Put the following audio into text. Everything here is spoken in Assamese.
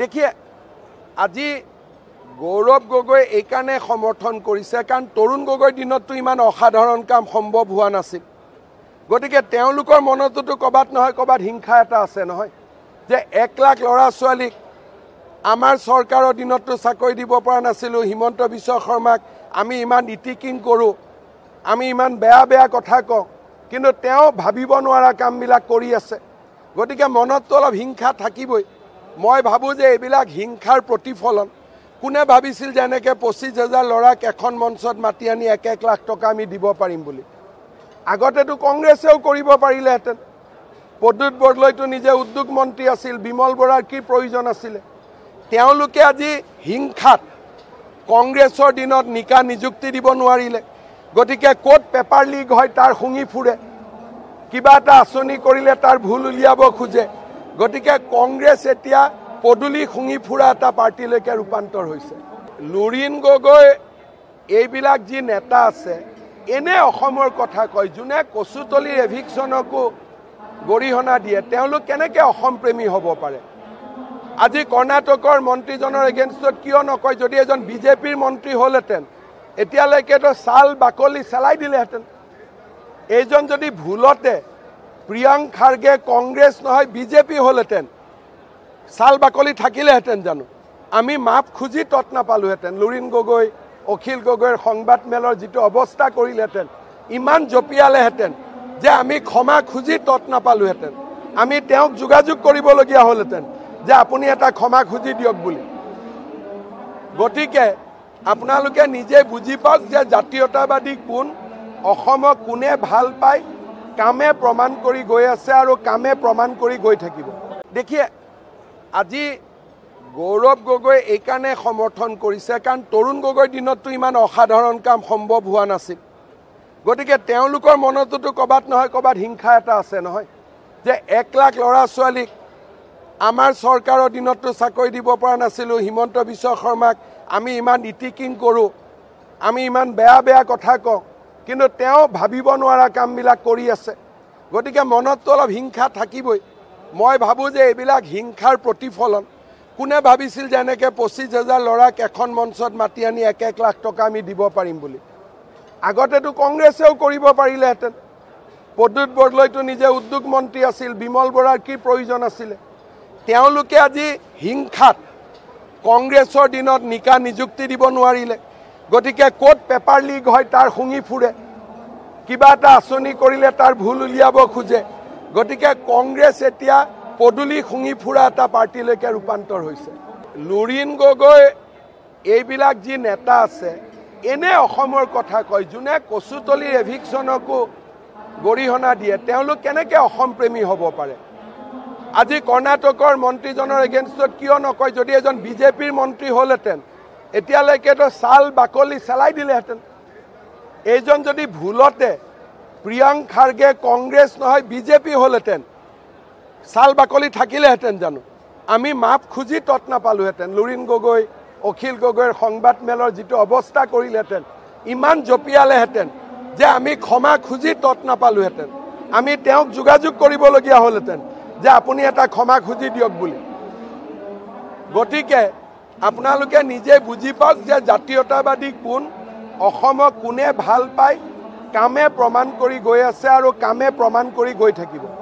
দেখিয়ে আজি গৌৰৱ গগৈ এইকাৰণে সমৰ্থন কৰিছে কাৰণ তৰুণ গগৈৰ দিনততো ইমান অসাধাৰণ কাম সম্ভৱ হোৱা নাছিল গতিকে তেওঁলোকৰ মনতোতো ক'ৰবাত নহয় ক'ৰবাত হিংসা এটা আছে নহয় যে এক লাখ ল'ৰা ছোৱালীক আমাৰ চৰকাৰৰ দিনততো চাকৰি দিব পৰা নাছিলোঁ হিমন্ত বিশ্ব শৰ্মাক আমি ইমান ইটিকিং কৰোঁ আমি ইমান বেয়া বেয়া কথা কওঁ কিন্তু তেওঁ ভাবিব নোৱাৰা কামবিলাক কৰি আছে গতিকে মনততো অলপ হিংসা থাকিবই মই ভাবোঁ যে এইবিলাক হিংসাৰ প্ৰতিফলন কোনে ভাবিছিল যে এনেকৈ পঁচিছ হেজাৰ ল'ৰাক এখন মঞ্চত মাতি আনি এক এক লাখ টকা আমি দিব পাৰিম বুলি আগতেতো কংগ্ৰেছেও কৰিব পাৰিলেহেঁতেন প্ৰদ্যুৎ বৰদলৈতো নিজে উদ্যোগ মন্ত্ৰী আছিল বিমল বৰাৰ কি প্ৰয়োজন আছিলে তেওঁলোকে আজি হিংসাত কংগ্ৰেছৰ দিনত নিকা নিযুক্তি দিব নোৱাৰিলে গতিকে ক'ত পেপাৰ লীক হয় তাৰ শুঙি ফুৰে কিবা এটা আঁচনি কৰিলে তাৰ ভুল উলিয়াব খোজে গতিকে কংগ্ৰেছ এতিয়া পদূলি শুঙি ফুৰা এটা পাৰ্টিলৈকে ৰূপান্তৰ হৈছে লুৰিণ গগৈ এইবিলাক যি নেতা আছে এনে অসমৰ কথা কয় যোনে কচুতলীৰ এভিকশ্যনকো গৰিহণা দিয়ে তেওঁলোক কেনেকৈ অসমপ্ৰেমী হ'ব পাৰে আজি কৰ্ণাটকৰ মন্ত্ৰীজনৰ এগেইনষ্টত কিয় নকয় যদি এজন বিজেপিৰ মন্ত্ৰী হ'লহেঁতেন এতিয়ালৈকেতো ছাল বাকলি চেলাই দিলেহেঁতেন এইজন যদি ভুলতে প্ৰিয়াংক খাৰ্গে কংগ্ৰেছ নহয় বিজেপি হ'লহেঁতেন চাল বাকলি থাকিলেহেঁতেন জানো আমি মাপ খুজি তত নাপালোহেঁতেন লুৰিণ গগৈ অখিল গগৈৰ সংবাদমেলৰ যিটো অৱস্থা কৰিলেহেঁতেন ইমান জঁপিয়ালেহেঁতেন যে আমি ক্ষমা খুজি তৎ নাপালোহেঁতেন আমি তেওঁক যোগাযোগ কৰিবলগীয়া হ'লহেঁতেন যে আপুনি এটা ক্ষমা খুজি দিয়ক বুলি গতিকে আপোনালোকে নিজে বুজি পাওক যে জাতীয়তাবাদী কোন অসমক কোনে ভাল পায় কামে প্ৰমাণ কৰি গৈ আছে আৰু কামে প্ৰমাণ কৰি গৈ থাকিব দেখিয়ে আজি গৌৰৱ গগৈ এইকাৰণে সমৰ্থন কৰিছে কাৰণ তৰুণ গগৈ দিনততো ইমান অসাধাৰণ কাম সম্ভৱ হোৱা নাছিল গতিকে তেওঁলোকৰ মনতোতো ক'ৰবাত নহয় ক'ৰবাত হিংসা এটা আছে নহয় যে এক লাখ ল'ৰা ছোৱালীক আমাৰ চৰকাৰৰ দিনততো চাকৰি দিব পৰা নাছিলোঁ হিমন্ত বিশ্ব শৰ্মাক আমি ইমান ইটিকিং কৰোঁ আমি ইমান বেয়া বেয়া কথা কওঁ কিন্তু তেওঁ ভাবিব নোৱাৰা কামবিলাক কৰি আছে গতিকে মনততো অলপ হিংসা থাকিবই মই ভাবোঁ যে এইবিলাক হিংসাৰ প্ৰতিফলন কোনে ভাবিছিল যে এনেকৈ পঁচিছ হেজাৰ ল'ৰাক এখন মঞ্চত মাতি আনি এক এক লাখ টকা আমি দিব পাৰিম বুলি আগতেতো কংগ্ৰেছেও কৰিব পাৰিলেহেঁতেন প্ৰদ্যুৎ বৰদলৈতো নিজে উদ্যোগ মন্ত্ৰী আছিল বিমল বৰাৰ কি প্ৰয়োজন আছিলে তেওঁলোকে আজি হিংসাত কংগ্ৰেছৰ দিনত নিকা নিযুক্তি দিব নোৱাৰিলে গতিকে ক'ত পেপাৰ লিক হয় তাৰ শুঙি ফুৰে কিবা এটা আঁচনি কৰিলে তাৰ ভুল উলিয়াব খোজে গতিকে কংগ্ৰেছ এতিয়া পদূলি শুঙি ফুৰা এটা পাৰ্টিলৈকে ৰূপান্তৰ হৈছে লুৰিণ গগৈ এইবিলাক যি নেতা আছে এনে অসমৰ কথা কয় যোনে কচুতলিৰ এভিকশ্যনকো গৰিহণা দিয়ে তেওঁলোক কেনেকৈ অসম প্ৰেমী হ'ব পাৰে আজি কৰ্ণাটকৰ মন্ত্ৰীজনৰ এগেইনষ্টত কিয় নকয় যদি এজন বিজেপিৰ মন্ত্ৰী হ'লহেঁতেন এতিয়ালৈকেতো চাল বাকলি চেলাই দিলেহেঁতেন এইজন যদি ভুলতে প্ৰিয়ংক খাৰ্গে কংগ্ৰেছ নহয় বিজেপি হ'লহেঁতেন চাল বাকলি থাকিলেহেঁতেন জানো আমি মাপ খুজি তৎ নাপালোহেঁতেন লুৰিণ গগৈ অখিল গগৈৰ সংবাদমেলৰ যিটো অৱস্থা কৰিলেহেঁতেন ইমান জঁপিয়ালেহেঁতেন যে আমি ক্ষমা খুজি তৎ নাপালোহেঁতেন আমি তেওঁক যোগাযোগ কৰিবলগীয়া হ'লহেঁতেন যে আপুনি এটা ক্ষমা খুজি দিয়ক বুলি গতিকে আপোনালোকে নিজে বুজি পাওক যে জাতীয়তাবাদী কোন অসমক কোনে ভাল পায় কামে প্ৰমাণ কৰি গৈ আছে আৰু কামে প্ৰমাণ কৰি গৈ থাকিব